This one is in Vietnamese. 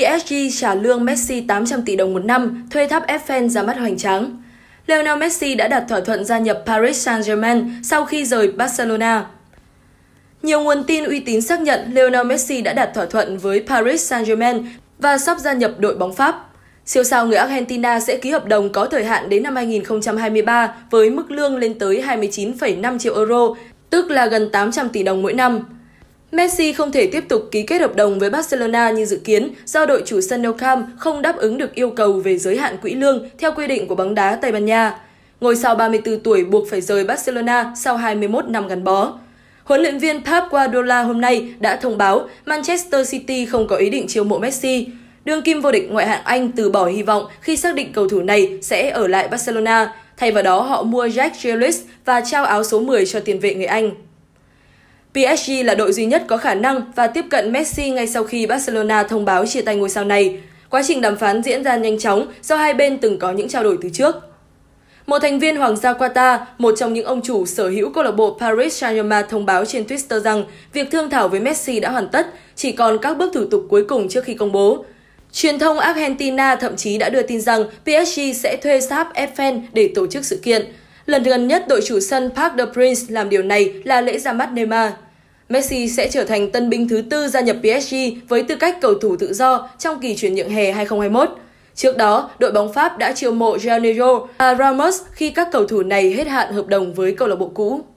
PSG trả lương Messi 800 tỷ đồng một năm, thuê tháp Eiffel ra mắt hoành tráng. Lionel Messi đã đạt thỏa thuận gia nhập Paris Saint-Germain sau khi rời Barcelona. Nhiều nguồn tin uy tín xác nhận Lionel Messi đã đạt thỏa thuận với Paris Saint-Germain và sắp gia nhập đội bóng Pháp. Siêu sao người Argentina sẽ ký hợp đồng có thời hạn đến năm 2023 với mức lương lên tới 29,5 triệu euro, tức là gần 800 tỷ đồng mỗi năm. Messi không thể tiếp tục ký kết hợp đồng với Barcelona như dự kiến do đội chủ sân Nou Camp không đáp ứng được yêu cầu về giới hạn quỹ lương theo quy định của bóng đá Tây Ban Nha. Ngôi sao 34 tuổi buộc phải rời Barcelona sau 21 năm gắn bó. Huấn luyện viên Pep Guardiola hôm nay đã thông báo Manchester City không có ý định chiêu mộ Messi. Đương kim vô địch ngoại hạng Anh từ bỏ hy vọng khi xác định cầu thủ này sẽ ở lại Barcelona. Thay vào đó, họ mua Jack Grealish và trao áo số 10 cho tiền vệ người Anh. PSG là đội duy nhất có khả năng và tiếp cận Messi ngay sau khi Barcelona thông báo chia tay ngôi sao này. Quá trình đàm phán diễn ra nhanh chóng do hai bên từng có những trao đổi từ trước. Một thành viên Hoàng gia Qatar, một trong những ông chủ sở hữu câu lạc bộ Paris Saint-Germain thông báo trên Twitter rằng việc thương thảo với Messi đã hoàn tất, chỉ còn các bước thủ tục cuối cùng trước khi công bố. Truyền thông Argentina thậm chí đã đưa tin rằng PSG sẽ thuê sáp Eiffel để tổ chức sự kiện. Lần gần nhất đội chủ sân Park de Prince làm điều này là lễ ra mắt Neymar. Messi sẽ trở thành tân binh thứ tư gia nhập PSG với tư cách cầu thủ tự do trong kỳ chuyển nhượng hè 2021. Trước đó, đội bóng Pháp đã chiêu mộ Janeiro và Ramos khi các cầu thủ này hết hạn hợp đồng với câu lạc bộ cũ.